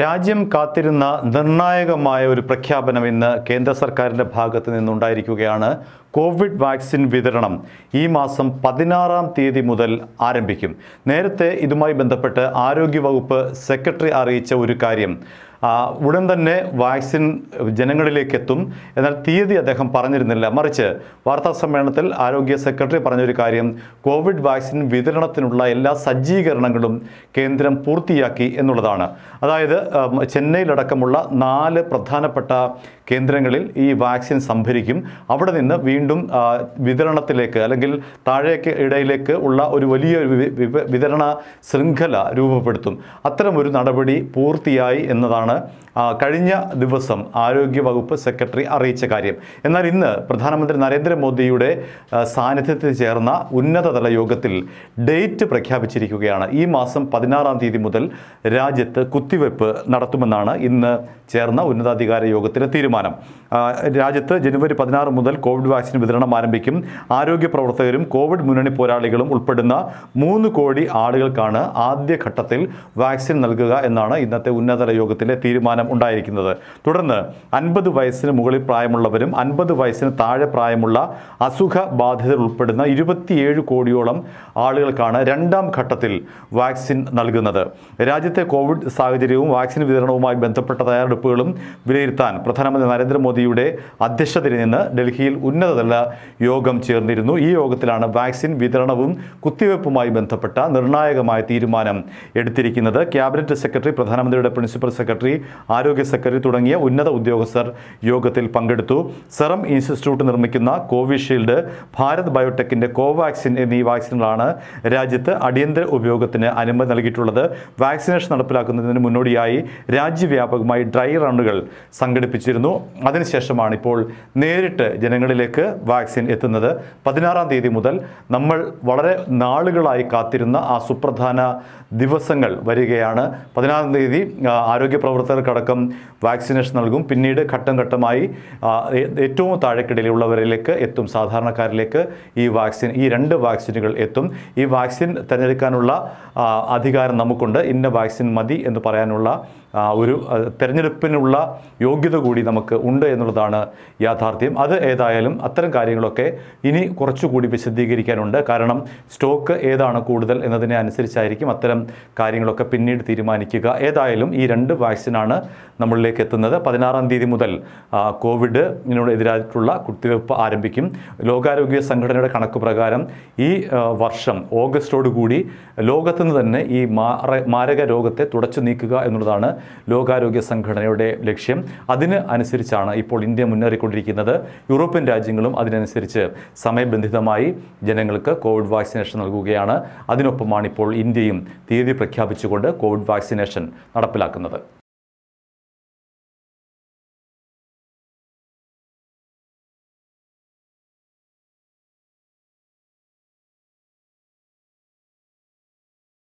രാജ്യം കാത്തിരുന്ന നിർണായകമായ ഒരു പ്രഖ്യാപനം ഇന്ന് കേന്ദ്ര സർക്കാരിൻ്റെ ഭാഗത്ത് നിന്നുണ്ടായിരിക്കുകയാണ് കോവിഡ് വാക്സിൻ വിതരണം ഈ മാസം പതിനാറാം തീയതി മുതൽ ആരംഭിക്കും നേരത്തെ ഇതുമായി ബന്ധപ്പെട്ട് ആരോഗ്യവകുപ്പ് സെക്രട്ടറി അറിയിച്ച ഒരു കാര്യം ഉടൻ തന്നെ വാക്സിൻ ജനങ്ങളിലേക്ക് എത്തും എന്നാൽ തീയതി അദ്ദേഹം പറഞ്ഞിരുന്നില്ല മറിച്ച് വാർത്താ സമ്മേളനത്തിൽ ആരോഗ്യ സെക്രട്ടറി പറഞ്ഞൊരു കാര്യം കോവിഡ് വാക്സിൻ വിതരണത്തിനുള്ള എല്ലാ സജ്ജീകരണങ്ങളും കേന്ദ്രം പൂർത്തിയാക്കി എന്നുള്ളതാണ് അതായത് ചെന്നൈയിലടക്കമുള്ള നാല് പ്രധാനപ്പെട്ട കേന്ദ്രങ്ങളിൽ ഈ വാക്സിൻ സംഭരിക്കും അവിടെ നിന്ന് വീണ്ടും വിതരണത്തിലേക്ക് അല്ലെങ്കിൽ താഴേക്ക് ഇടയിലേക്ക് ഉള്ള ഒരു വലിയ വിതരണ ശൃംഖല രൂപപ്പെടുത്തും അത്തരമൊരു നടപടി പൂർത്തിയായി എന്നതാണ് കഴിഞ്ഞ ദിവസം ആരോഗ്യ വകുപ്പ് സെക്രട്ടറി അറിയിച്ച കാര്യം എന്നാൽ ഇന്ന് പ്രധാനമന്ത്രി നരേന്ദ്രമോദിയുടെ സാന്നിധ്യത്തിൽ ചേർന്ന ഉന്നതതല യോഗത്തിൽ ഡേറ്റ് പ്രഖ്യാപിച്ചിരിക്കുകയാണ് ഈ മാസം പതിനാറാം തീയതി മുതൽ രാജ്യത്ത് കുത്തിവെപ്പ് നടത്തുമെന്നാണ് ഇന്ന് ചേർന്ന ഉന്നതാധികാര യോഗത്തിലെ തീരുമാനം രാജ്യത്ത് ജനുവരി പതിനാറ് മുതൽ കോവിഡ് വാക്സിൻ വിതരണം ആരംഭിക്കും ആരോഗ്യ പ്രവർത്തകരും കോവിഡ് മുന്നണി പോരാളികളും ഉൾപ്പെടുന്ന മൂന്ന് കോടി ആളുകൾക്കാണ് ആദ്യഘട്ടത്തിൽ വാക്സിൻ നൽകുക എന്നാണ് ഇന്നത്തെ ഉന്നതതല യോഗത്തിലെ തീരുമാനം ഉണ്ടായിരിക്കുന്നത് തുടർന്ന് അൻപത് വയസ്സിന് മുകളിൽ പ്രായമുള്ളവരും അൻപത് വയസ്സിന് താഴെ പ്രായമുള്ള അസുഖ ബാധിതർ ഉൾപ്പെടുന്ന ഇരുപത്തിയേഴ് കോടിയോളം ആളുകൾക്കാണ് രണ്ടാം ഘട്ടത്തിൽ വാക്സിൻ നൽകുന്നത് രാജ്യത്തെ കോവിഡ് സാഹചര്യവും വാക്സിൻ വിതരണവുമായി ബന്ധപ്പെട്ട തയ്യാറെടുപ്പുകളും വിലയിരുത്താൻ പ്രധാനമന്ത്രി നരേന്ദ്രമോദി മോദിയുടെ അധ്യക്ഷതയിൽ നിന്ന് ഡൽഹിയിൽ ഉന്നതതല യോഗം ചേർന്നിരുന്നു ഈ യോഗത്തിലാണ് വാക്സിൻ വിതരണവും കുത്തിവയ്പ്പുമായി ബന്ധപ്പെട്ട നിർണായകമായ തീരുമാനം എടുത്തിരിക്കുന്നത് ക്യാബിനറ്റ് സെക്രട്ടറി പ്രധാനമന്ത്രിയുടെ പ്രിൻസിപ്പൽ സെക്രട്ടറി ആരോഗ്യ സെക്രട്ടറി തുടങ്ങിയ ഉന്നത ഉദ്യോഗസ്ഥർ യോഗത്തിൽ പങ്കെടുത്തു സെറം ഇൻസ്റ്റിറ്റ്യൂട്ട് നിർമ്മിക്കുന്ന കോവിഷീൽഡ് ഭാരത് ബയോടെക്കിൻ്റെ കോവാക്സിൻ എന്നീ വാക്സിനുകളാണ് രാജ്യത്ത് അടിയന്തര ഉപയോഗത്തിന് അനുമതി നൽകിയിട്ടുള്ളത് വാക്സിനേഷൻ നടപ്പിലാക്കുന്നതിന് മുന്നോടിയായി രാജ്യവ്യാപകമായി ഡ്രൈ റണ്ണുകൾ സംഘടിപ്പിച്ചിരുന്നു അതിന് ശേഷമാണ് ഇപ്പോൾ നേരിട്ട് ജനങ്ങളിലേക്ക് വാക്സിൻ എത്തുന്നത് പതിനാറാം തീയതി മുതൽ നമ്മൾ വളരെ നാളുകളായി കാത്തിരുന്ന ആ സുപ്രധാന ദിവസങ്ങൾ വരികയാണ് പതിനാറാം തീയതി ആരോഗ്യ പ്രവർത്തകർക്കടക്കം വാക്സിനേഷൻ നൽകും പിന്നീട് ഘട്ടം ഘട്ടമായി ഏറ്റവും താഴെക്കിടയിലുള്ളവരിലേക്ക് എത്തും സാധാരണക്കാരിലേക്ക് ഈ വാക്സിൻ ഈ രണ്ട് വാക്സിനുകൾ എത്തും ഈ വാക്സിൻ തിരഞ്ഞെടുക്കാനുള്ള അധികാരം നമുക്കുണ്ട് ഇന്ന വാക്സിൻ മതി എന്ന് പറയാനുള്ള ഒരു തെരഞ്ഞെടുപ്പിനുള്ള യോഗ്യത കൂടി നമുക്ക് ഉണ്ട് എന്നുള്ളതാണ് യാഥാർത്ഥ്യം അത് ഏതായാലും അത്തരം കാര്യങ്ങളൊക്കെ ഇനി കുറച്ചുകൂടി വിശദീകരിക്കാനുണ്ട് കാരണം സ്റ്റോക്ക് ഏതാണ് കൂടുതൽ എന്നതിനെ അനുസരിച്ചായിരിക്കും അത്തരം കാര്യങ്ങളൊക്കെ പിന്നീട് തീരുമാനിക്കുക ഏതായാലും ഈ രണ്ട് വാക്സിനാണ് നമ്മളിലേക്ക് എത്തുന്നത് പതിനാറാം തീയതി മുതൽ കോവിഡിനോട് എതിരായിട്ടുള്ള കുത്തിവയ്പ്പ് ആരംഭിക്കും ലോകാരോഗ്യ സംഘടനയുടെ കണക്ക് പ്രകാരം ഈ വർഷം ഓഗസ്റ്റോടുകൂടി ലോകത്തുനിന്ന് തന്നെ ഈ മാരക രോഗത്തെ തുടച്ചു നീക്കുക എന്നുള്ളതാണ് ലോകാരോഗ്യ സംഘടനയുടെ ലക്ഷ്യം അതിന് അനുസരിച്ചാണ് ഇപ്പോൾ ഇന്ത്യ മുന്നേറിക്കൊണ്ടിരിക്കുന്നത് യൂറോപ്യൻ രാജ്യങ്ങളും അതിനനുസരിച്ച് സമയബന്ധിതമായി ജനങ്ങൾക്ക് കോവിഡ് വാക്സിനേഷൻ നൽകുകയാണ് അതിനൊപ്പമാണ് ഇപ്പോൾ ഇന്ത്യയും തീയതി പ്രഖ്യാപിച്ചുകൊണ്ട് കോവിഡ് വാക്സിനേഷൻ നടപ്പിലാക്കുന്നത്